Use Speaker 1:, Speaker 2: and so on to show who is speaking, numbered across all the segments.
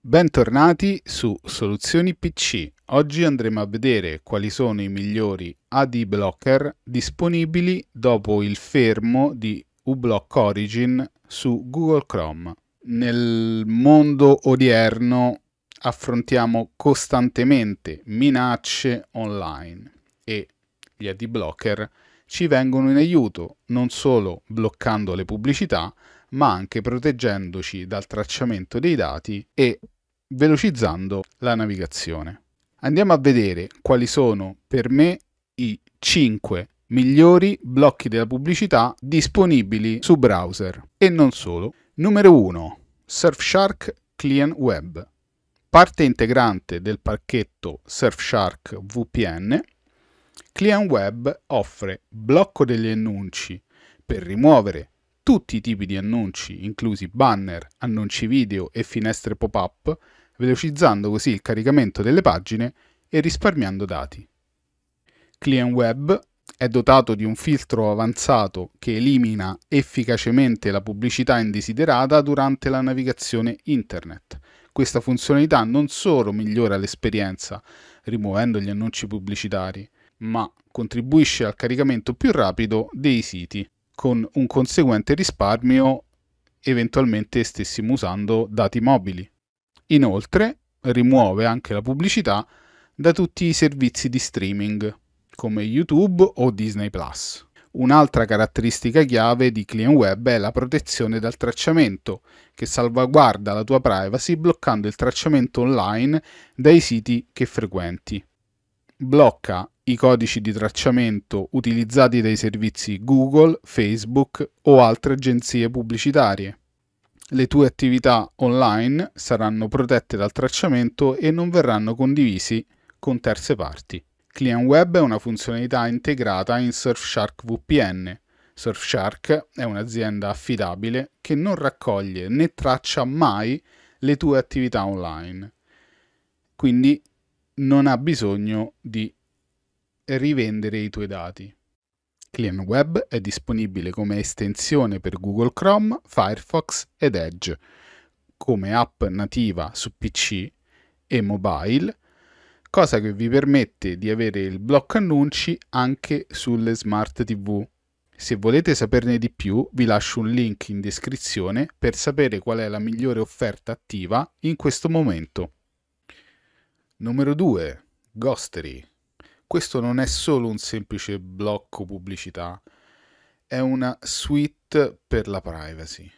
Speaker 1: Bentornati su Soluzioni PC. Oggi andremo a vedere quali sono i migliori AD blocker disponibili dopo il fermo di uBlock Origin su Google Chrome. Nel mondo odierno affrontiamo costantemente minacce online e gli AD blocker ci vengono in aiuto non solo bloccando le pubblicità, ma anche proteggendoci dal tracciamento dei dati e velocizzando la navigazione. Andiamo a vedere quali sono per me i 5 migliori blocchi della pubblicità disponibili su browser e non solo. Numero 1. Surfshark Client Web, parte integrante del pacchetto Surfshark VPN Client Web offre blocco degli annunci per rimuovere tutti i tipi di annunci, inclusi banner, annunci video e finestre pop-up, velocizzando così il caricamento delle pagine e risparmiando dati. Client Web è dotato di un filtro avanzato che elimina efficacemente la pubblicità indesiderata durante la navigazione internet. Questa funzionalità non solo migliora l'esperienza, rimuovendo gli annunci pubblicitari, ma contribuisce al caricamento più rapido dei siti, con un conseguente risparmio eventualmente stessimo usando dati mobili. Inoltre rimuove anche la pubblicità da tutti i servizi di streaming, come YouTube o Disney ⁇ Un'altra caratteristica chiave di client web è la protezione dal tracciamento, che salvaguarda la tua privacy bloccando il tracciamento online dai siti che frequenti. Blocca i codici di tracciamento utilizzati dai servizi Google, Facebook o altre agenzie pubblicitarie. Le tue attività online saranno protette dal tracciamento e non verranno condivisi con terze parti. Client Web è una funzionalità integrata in Surfshark VPN. Surfshark è un'azienda affidabile che non raccoglie né traccia mai le tue attività online. Quindi non ha bisogno di rivendere i tuoi dati. Clean Web è disponibile come estensione per Google Chrome, Firefox ed Edge, come app nativa su PC e mobile, cosa che vi permette di avere il blocco annunci anche sulle smart TV. Se volete saperne di più, vi lascio un link in descrizione per sapere qual è la migliore offerta attiva in questo momento. Numero 2. Ghostery questo non è solo un semplice blocco pubblicità, è una suite per la privacy.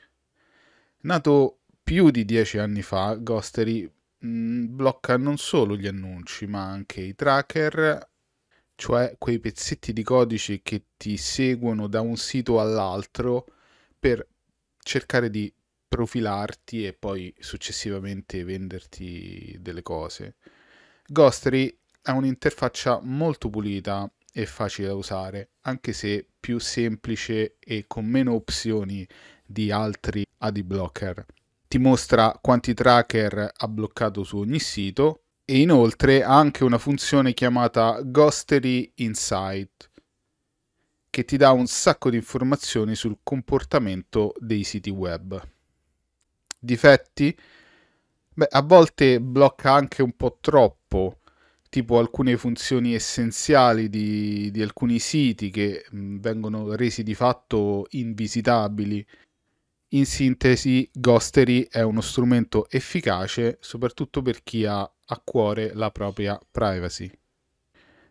Speaker 1: Nato più di dieci anni fa, Ghostery mh, mm, blocca non solo gli annunci, ma anche i tracker, cioè quei pezzetti di codice che ti seguono da un sito all'altro per cercare di profilarti e poi successivamente venderti delle cose. Ghostery ha un'interfaccia molto pulita e facile da usare, anche se più semplice e con meno opzioni di altri ad blocker. Ti mostra quanti tracker ha bloccato su ogni sito e inoltre ha anche una funzione chiamata Ghostery Insight che ti dà un sacco di informazioni sul comportamento dei siti web. Difetti? Beh, a volte blocca anche un po' troppo tipo alcune funzioni essenziali di, di alcuni siti che mh, vengono resi di fatto invisitabili. In sintesi, Ghostery è uno strumento efficace soprattutto per chi ha a cuore la propria privacy.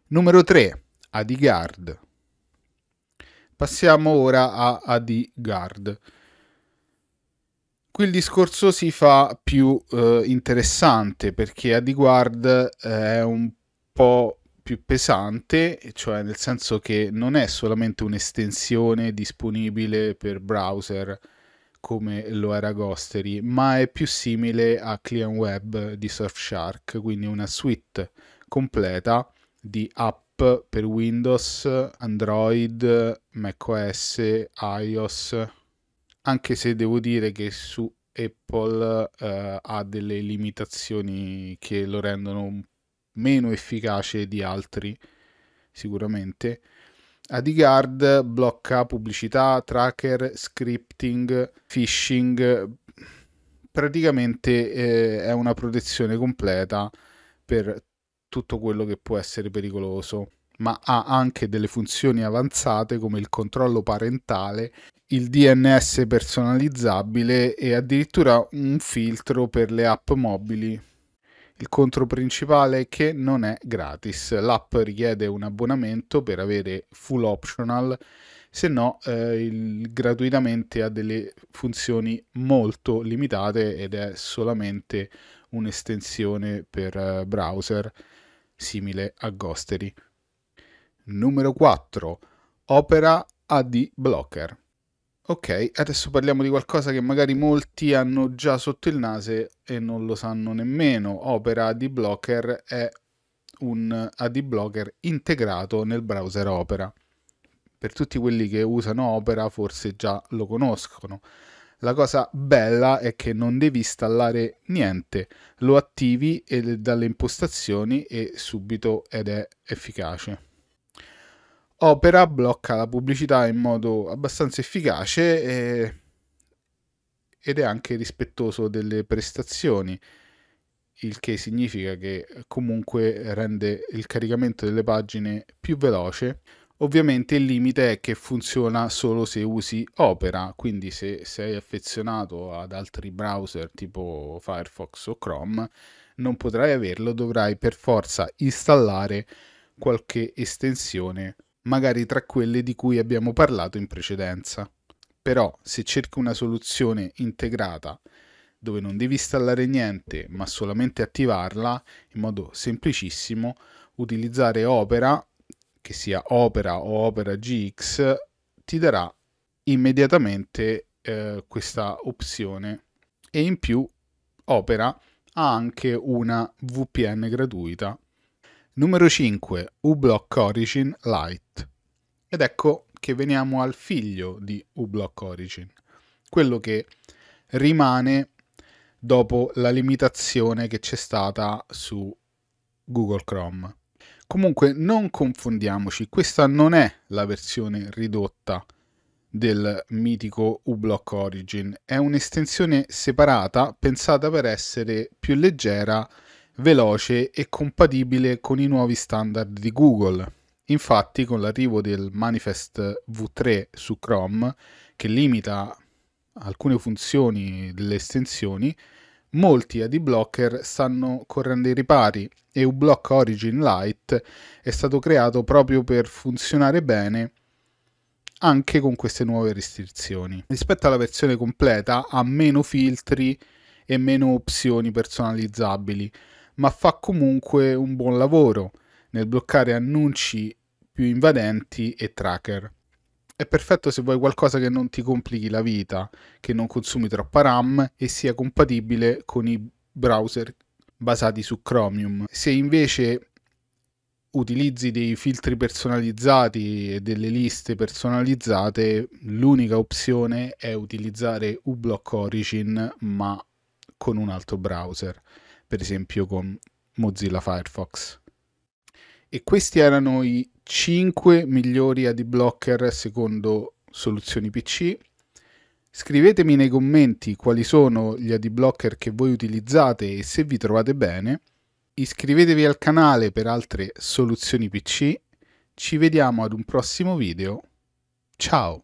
Speaker 1: Numero 3. AdiGuard. Passiamo ora a AdiGuard qui il discorso si fa più eh, interessante perché Adiguard eh, è un po' più pesante, cioè nel senso che non è solamente un'estensione disponibile per browser come lo era Ghostery, ma è più simile a Client Web di Surfshark, quindi una suite completa di app per Windows, Android, macOS, iOS anche se devo dire che su Apple eh, ha delle limitazioni che lo rendono meno efficace di altri, sicuramente. AdiGuard blocca pubblicità, tracker, scripting, phishing. Praticamente eh, è una protezione completa per tutto quello che può essere pericoloso, ma ha anche delle funzioni avanzate come il controllo parentale il DNS personalizzabile e addirittura un filtro per le app mobili. Il contro principale è che non è gratis, l'app richiede un abbonamento per avere full optional, se no eh, il, gratuitamente ha delle funzioni molto limitate ed è solamente un'estensione per eh, browser simile a Ghostery. Numero 4. Opera AD Blocker. Ok, adesso parliamo di qualcosa che magari molti hanno già sotto il naso e non lo sanno nemmeno. Opera AD Blocker è un AD Blocker integrato nel browser Opera. Per tutti quelli che usano Opera forse già lo conoscono. La cosa bella è che non devi installare niente, lo attivi dalle impostazioni e subito ed è efficace. Opera blocca la pubblicità in modo abbastanza efficace e... ed è anche rispettoso delle prestazioni, il che significa che comunque rende il caricamento delle pagine più veloce. Ovviamente il limite è che funziona solo se usi Opera, quindi se sei affezionato ad altri browser tipo Firefox o Chrome non potrai averlo, dovrai per forza installare qualche estensione magari tra quelle di cui abbiamo parlato in precedenza. Però se cerchi una soluzione integrata dove non devi installare niente ma solamente attivarla in modo semplicissimo, utilizzare Opera, che sia Opera o Opera GX, ti darà immediatamente eh, questa opzione e in più Opera ha anche una VPN gratuita Numero 5. uBlock Origin Lite. Ed ecco che veniamo al figlio di uBlock Origin, quello che rimane dopo la limitazione che c'è stata su Google Chrome. Comunque non confondiamoci, questa non è la versione ridotta del mitico uBlock Origin, è un'estensione separata pensata per essere più leggera veloce e compatibile con i nuovi standard di Google. Infatti, con l'arrivo del manifest V3 su Chrome, che limita alcune funzioni delle estensioni, molti ad blocker stanno correndo i ripari e uBlock Origin Lite è stato creato proprio per funzionare bene anche con queste nuove restrizioni. Rispetto alla versione completa ha meno filtri e meno opzioni personalizzabili, ma fa comunque un buon lavoro nel bloccare annunci più invadenti e tracker. È perfetto se vuoi qualcosa che non ti complichi la vita, che non consumi troppa RAM e sia compatibile con i browser basati su Chromium. Se invece utilizzi dei filtri personalizzati e delle liste personalizzate, l'unica opzione è utilizzare uBlock Origin ma con un altro browser per esempio con Mozilla Firefox. E questi erano i 5 migliori ad blocker secondo soluzioni PC. Scrivetemi nei commenti quali sono gli ad blocker che voi utilizzate e se vi trovate bene. Iscrivetevi al canale per altre soluzioni PC. Ci vediamo ad un prossimo video. Ciao!